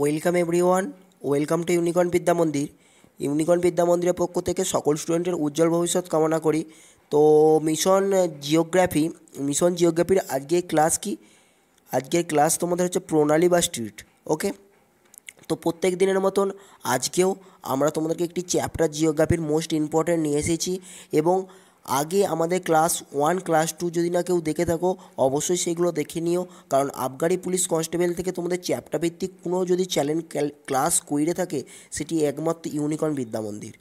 welcome everyone welcome to Unicorn Vidya Mandir unicorn বিদ্যা মন্দিরের পক্ষ থেকে সকল স্টুডেন্টের উজ্জ্বল ভবিষ্যৎ কামনা করি তো মিশন জিওগ্রাফি মিশন জিওগ্রাফির আজকে ক্লাস কি আজকের ক্লাস তোমাদের হচ্ছে প্রণালী বা স্ট্রিট ওকে তো প্রত্যেক দিনের মতন আজকেও আমরা তোমাদেরকে একটি চ্যাপ্টার জিওগ্রাফির মোস্ট ইম্পর্ট্যান্ট নিয়ে এসেছি এবং আগে আমাদের ক্লাস ওয়ান ক্লাস টু যদি না কেউ দেখে থাকো অবশ্যই সেগুলো দেখে নিও কারণ আবগারি পুলিশ কনস্টেবল থেকে তোমাদের চ্যাপ্টার ভিত্তিক কোনো যদি চ্যালেঞ্জ ক্লাস কুইরে থাকে সেটি একমাত্র ইউনিকর্ন বিদ্যা মন্দির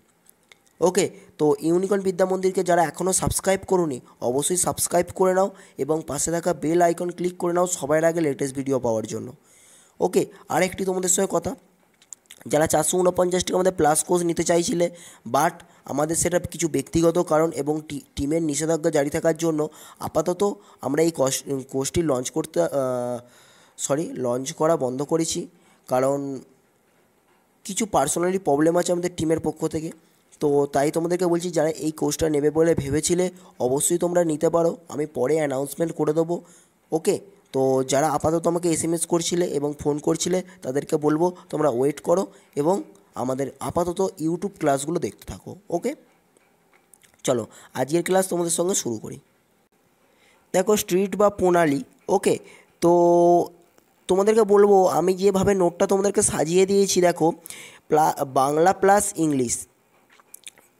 ওকে তো ইউনিকর্ন বিদ্যা মন্দিরকে যারা এখনও সাবস্ক্রাইব করুনি অবশ্যই সাবস্ক্রাইব করে নাও এবং পাশে থাকা বেল আইকন ক্লিক করে নাও সবার আগে লেটেস্ট ভিডিও পাওয়ার জন্য ওকে আরেকটি তোমাদের সঙ্গে কথা যারা চারশো উনপঞ্চাশটি আমাদের প্লাস কোর্স নিতে চাইছিলে বাট আমাদের সেটা কিছু ব্যক্তিগত কারণ এবং টিমের নিষেধাজ্ঞা জারি থাকার জন্য আপাতত আমরা এই কোর্সটি লঞ্চ করতে সরি লঞ্চ করা বন্ধ করেছি কারণ কিছু পার্সোনালি প্রবলেম আছে আমাদের টিমের পক্ষ থেকে তো তাই তোমাদেরকে বলছি যারা এই কোর্সটা নেবে বলে ভেবেছিলে অবশ্যই তোমরা নিতে পারো আমি পরে অ্যানাউন্সমেন্ট করে দেবো ওকে তো যারা আপাতত আমাকে এসএমএস করছিলে এবং ফোন করছিলে তাদেরকে বলবো তোমরা ওয়েট করো এবং আমাদের আপাতত ইউটিউব ক্লাসগুলো দেখতে থাকো ওকে চলো আজকের ক্লাস তোমাদের সঙ্গে শুরু করি দেখো স্ট্রিট বা প্রণালী ওকে তো তোমাদেরকে বলবো আমি যেভাবে নোটটা তোমাদেরকে সাজিয়ে দিয়েছি দেখো প্লা বাংলা প্লাস ইংলিশ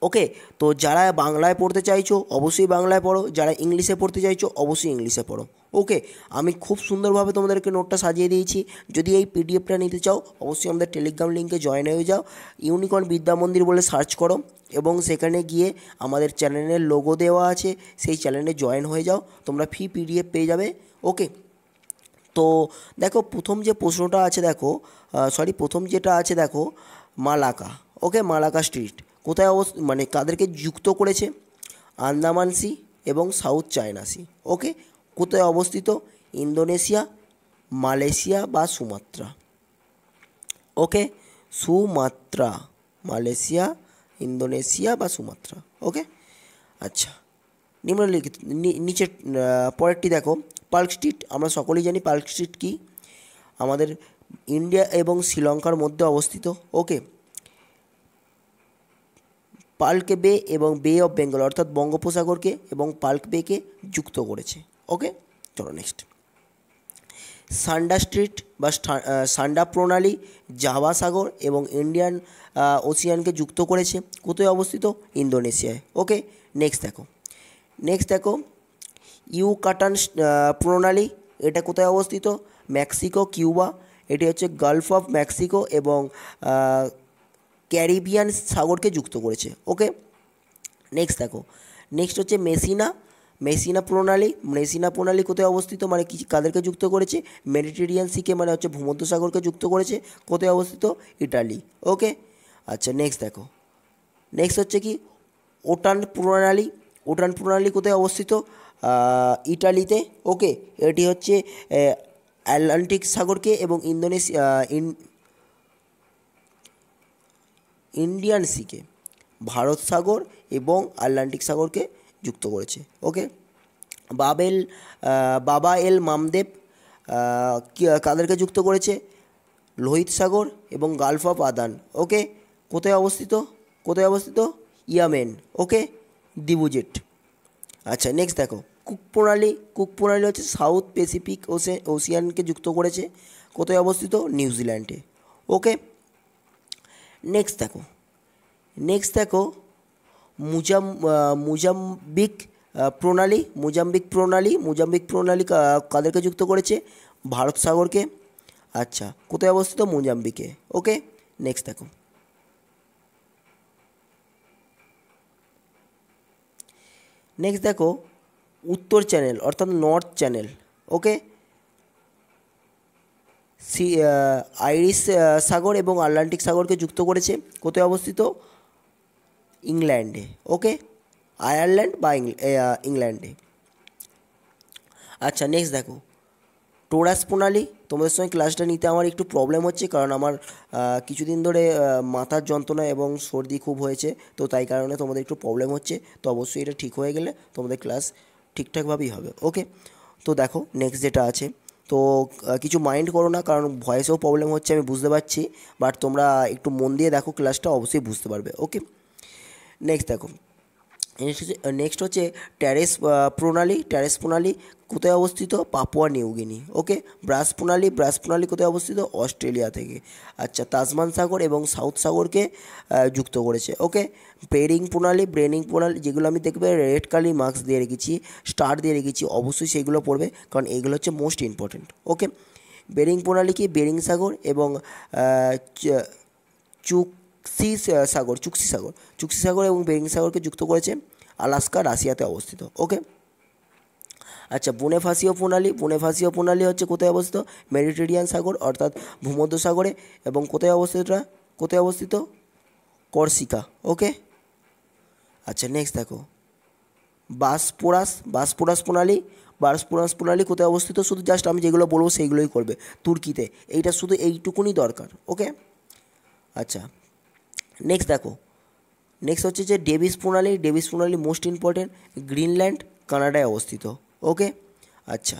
ওকে তো যারা বাংলায় পড়তে চাইছো অবশ্যই বাংলায় পড়ো যারা ইংলিশে পড়তে চাইছো অবশ্যই ইংলিশে পড়ো ওকে আমি খুব সুন্দরভাবে তোমাদেরকে নোটটা সাজিয়ে দিয়েছি যদি এই পিডিএফটা নিতে চাও অবশ্যই আমাদের টেলিগ্রাম লিঙ্কে জয়েন হয়ে যাও ইউনিকর্ন বিদ্যা মন্দির বলে সার্চ করো এবং সেখানে গিয়ে আমাদের চ্যানেলের লোগো দেওয়া আছে সেই চ্যানেলে জয়েন হয়ে যাও তোমরা ফি পিডিএফ পেয়ে যাবে ওকে তো দেখো প্রথম যে প্রশ্নটা আছে দেখো সরি প্রথম যেটা আছে দেখো মালাকা ওকে মালাকা স্ট্রিট কোথায় অবস্থ মানে কাদেরকে যুক্ত করেছে আন্দামান সি এবং সাউথ চায়না সি ওকে কোথায় অবস্থিত ইন্দোনেশিয়া মালয়েশিয়া বা Sumatra okay Sumatra Malaysia Indonesia বা সুমাত্রা ওকে আচ্ছা নিম্নলিখিত নিচের পরেরটি দেখো পার্ক স্ট্রিট আমরা সকলেই জানি পার্ক স্ট্রিট কি আমাদের ইন্ডিয়া এবং শ্রীলঙ্কার মধ্যে অবস্থিত ওকে পাল্ক বে এবং বে অফ বেঙ্গল অর্থাৎ বঙ্গোপসাগরকে এবং পাল্ক বেকে যুক্ত করেছে ওকে চলো নেক্সট সান্ডা স্ট্রিট বা সান্ডা প্রণালী জাভা সাগর এবং ইন্ডিয়ান ওসিয়ানকে যুক্ত করেছে কোথায় অবস্থিত ইন্দোনেশিয়ায় ওকে নেক্সট দেখো নেক্সট দেখো ইউ কাটান প্রণালী এটা কোথায় অবস্থিত মেক্সিকো কিউবা এটি হচ্ছে গালফ অফ মেক্সিকো এবং ক্যারিবিয়ান সাগরকে যুক্ত করেছে ওকে নেক্সট দেখো নেক্সট হচ্ছে মেসিনা মেসিনা প্রণালী মেসিনা প্রণালী কোথায় অবস্থিত মানে কি কাদেরকে যুক্ত করেছে মেডিটেরিয়ান সিকে মানে হচ্ছে ভূমধ্য সাগরকে যুক্ত করেছে কোথায় অবস্থিত ইটালি ওকে আচ্ছা নেক্সট দেখো নেক্সট হচ্ছে কি ওটান প্রণালী ওটান প্রণালী কোথায় অবস্থিত ইটালিতে ওকে এটি হচ্ছে অ্যাটলান্টিক সাগরকে এবং ইন্দোনেশিয়া ইন্ডিয়ান সিকে ভারত সাগর এবং আটলান্টিক সাগরকে যুক্ত করেছে ওকে বাবেল বাবা এল মামদেব কাদেরকে যুক্ত করেছে লোহিত সাগর এবং গালফ অফ আদান ওকে কোথায় অবস্থিত কোথায় অবস্থিত ইয়ামেন ওকে দিবুজেট আচ্ছা নেক্সট দেখো কুক প্রণালী কুক প্রণালী হচ্ছে সাউথ প্যাসিফিক ওসে ওসিয়ানকে যুক্ত করেছে কোথায় অবস্থিত নিউজিল্যান্ডে ওকে নেক্সট দেখো নেক্সট দেখো মুজাম মুজাম্বিক প্রণালী মোজাম্বিক প্রণালী মোজাম্বিক প্রণালী কাদেরকে যুক্ত করেছে ভারত সাগরকে আচ্ছা কোথায় অবস্থিত মোজাম্বিকে ওকে নেক্সট দেখো নেক্সট দেখো উত্তর চ্যানেল অর্থাৎ North Channel okay sea Irish সাগর এবং আটলান্টিক সাগরকে যুক্ত করেছে কোথায় অবস্থিত ইংল্যান্ডে ওকে আয়ারল্যান্ড বা ইংল্যান্ডে আচ্ছা নেক্সট দেখো টোরাস প্রণালী তোমাদের সঙ্গে ক্লাসটা নিতে আমার একটু প্রবলেম হচ্ছে কারণ আমার কিছুদিন ধরে মাথার যন্ত্রণা এবং সর্দি খুব হয়েছে তো তাই কারণে তোমাদের একটু প্রবলেম হচ্ছে তো অবশ্যই এটা ঠিক হয়ে গেলে তোমাদের ক্লাস ঠিকঠাকভাবেই হবে ওকে তো দেখো নেক্সট যেটা আছে তো কিছু মাইন্ড করো না কারণ ভয়েসেও প্রবলেম হচ্ছে আমি বুঝতে পারছি বাট তোমরা একটু মন দিয়ে দেখো ক্লাসটা অবশ্যই বুঝতে পারবে ওকে নেক্সট দেখো নেক্সট হচ্ছে ট্যারেস প্রণালী ট্যারেস প্রণালী কোথায় অবস্থিত পাপুয়া নিউগিনি ওকে ব্রাস প্রণালী ব্রাস প্রণালী কোথায় অবস্থিত অস্ট্রেলিয়া থেকে আচ্ছা তাসমান সাগর এবং সাউথ সাগরকে যুক্ত করেছে ওকে ব্রেডিং প্রণালী ব্রেনিং প্রণালী যেগুলো আমি দেখবে রেড কালি মার্কস দিয়ে রেখেছি স্টার দিয়ে রেখেছি অবশ্যই সেগুলো পড়বে কারণ এগুলো হচ্ছে মোস্ট ইম্পর্টেন্ট ওকে বেরিং প্রণালী কি বেরিং সাগর এবং চুক সি সাগর চুক্সি সাগর চুক্সি সাগর এবং বেরিং সাগরকে যুক্ত করেছে আলাস্কা রাশিয়াতে অবস্থিত ওকে আচ্ছা বোনেফাসিও প্রণালী বোনেফাসিও প্রণালী হচ্ছে কোথায় অবস্থিত মেডিটেরিয়ান সাগর অর্থাৎ ভূমধ্য সাগরে এবং কোথায় অবস্থিত কোথায় অবস্থিত করসিকা ওকে আচ্ছা নেক্সট দেখো বাসপোরাস বাসপোরাস প্রণালী বাসপোরাস প্রণালী কোথায় অবস্থিত শুধু জাস্ট আমি যেগুলো বলবো সেইগুলোই করবে তুর্কিতে এইটা শুধু এইটুকুনি দরকার ওকে আচ্ছা নেক্সট দেখো নেক্সট হচ্ছে যে ডেভিস প্রণালী ডেভিস প্রণালী মোস্ট ইম্পর্টেন্ট গ্রিনল্যান্ড কানাডায় অবস্থিত ওকে আচ্ছা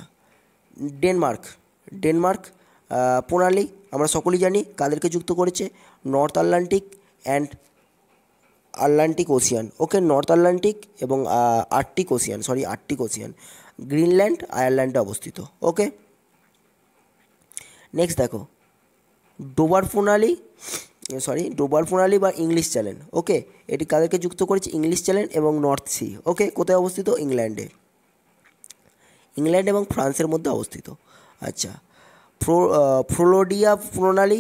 ডেনমার্ক ডেনমার্ক প্রণালী আমরা সকলেই জানি কাদেরকে যুক্ত করেছে North Atlantic and Atlantic Ocean okay North Atlantic এবং Arctic Ocean sorry Arctic Ocean Greenland আয়ারল্যান্ডে অবস্থিত ওকে নেক্সট দেখো ডোবার প্রণালী সরি ডোবাল প্রণালী বা ইংলিশ চ্যানেল ওকে এটি কাদেরকে যুক্ত করেছে ইংলিশ চ্যানেল এবং নর্থ সি ওকে কোথায় অবস্থিত ইংল্যান্ডে ইংল্যান্ড এবং ফ্রান্সের মধ্যে অবস্থিত আচ্ছা ফ্রো ফ্রোলোডিয়া প্রণালী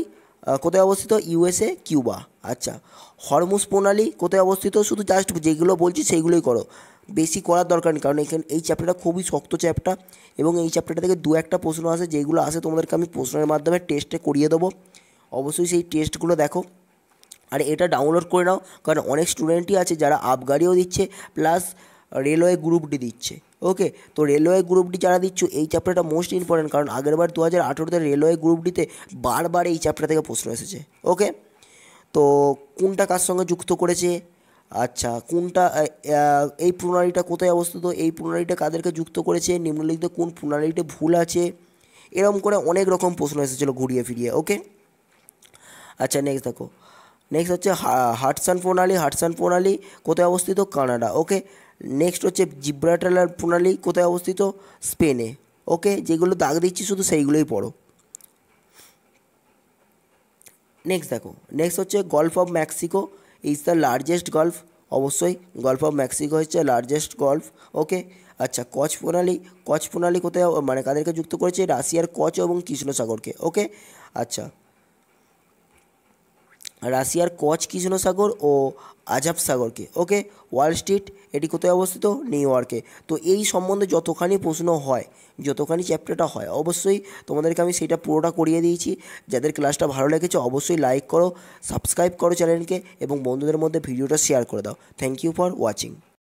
কোথায় অবস্থিত ইউএসএ কিউবা আচ্ছা হরমুস প্রণালী কোথায় অবস্থিত শুধু জাস্ট যেগুলো বলছি সেইগুলোই করো বেশি করার দরকার নেই কারণ এখানে এই চ্যাপ্টারটা খুবই শক্ত চ্যাপ্টার এবং এই চ্যাপ্টারটা থেকে দু একটা প্রশ্ন আসে যেগুলো আসে তোমাদেরকে আমি প্রশ্নের মাধ্যমে টেস্টে করিয়ে দেবো অবশ্যই সেই টেস্টগুলো দেখো আর এটা ডাউনলোড করে নাও কারণ অনেক স্টুডেন্টই আছে যারা আবগারিও দিচ্ছে প্লাস রেলওয়ে গ্রুপটি দিচ্ছে ওকে তো রেলওয়ে গ্রুপটি যারা দিচ্ছ এই চ্যাপ্টারটা মোস্ট ইম্পর্টেন্ট কারণ আগেরবার দু হাজার আঠেরোতে রেলওয়ে গ্রুপটিতে বারবার এই চ্যাপ্টার থেকে প্রশ্ন এসেছে ওকে তো কোনটা কার সঙ্গে যুক্ত করেছে আচ্ছা কোনটা এই প্রণালীটা কোথায় অবস্থিত এই প্রণালীটা কাদেরকে যুক্ত করেছে নিম্নলিখিত কোন প্রণালীতে ভুল আছে এরকম করে অনেক রকম প্রশ্ন এসেছিলো ঘুরিয়ে ফিরিয়ে ওকে আচ্ছা নেক্সট দেখো নেক্সট হচ্ছে হাটসান প্রণালী হাটসান প্রণালী কোথায় অবস্থিত কানাডা ওকে নেক্সট হচ্ছে জিব্রাটালার প্রণালী কোথায় অবস্থিত স্পেনে ওকে যেগুলো দাগ দিচ্ছি শুধু সেইগুলোই পড়ো নেক্সট দেখো নেক্সট হচ্ছে Gulf of Mexico is the largest gulf অবশ্যই গলফ অফ মেক্সিকো হচ্ছে লার্জেস্ট গলফ ওকে আচ্ছা কচ প্রণালী কচ প্রণালী কোথায় মানে কাদেরকে যুক্ত করেছে রাশিয়ার কচ এবং কৃষ্ণসাগরকে ওকে আচ্ছা রাশিয়ার কচ কৃষ্ণ সাগর ও আজাব সাগরকে ওকে ওয়াল স্ট্রিট এটি কোথায় অবস্থিত নিউ ইয়র্কে তো এই সম্বন্ধে যতখানি প্রশ্ন হয় যতখানি চ্যাপ্টারটা হয় অবশ্যই তোমাদেরকে আমি সেটা পুরোটা করিয়ে দিয়েছি যাদের ক্লাসটা ভালো লেগেছে অবশ্যই লাইক করো সাবস্ক্রাইব করো চ্যানেলকে এবং বন্ধুদের মধ্যে ভিডিওটা শেয়ার করে দাও থ্যাংক ইউ ফর ওয়াচিং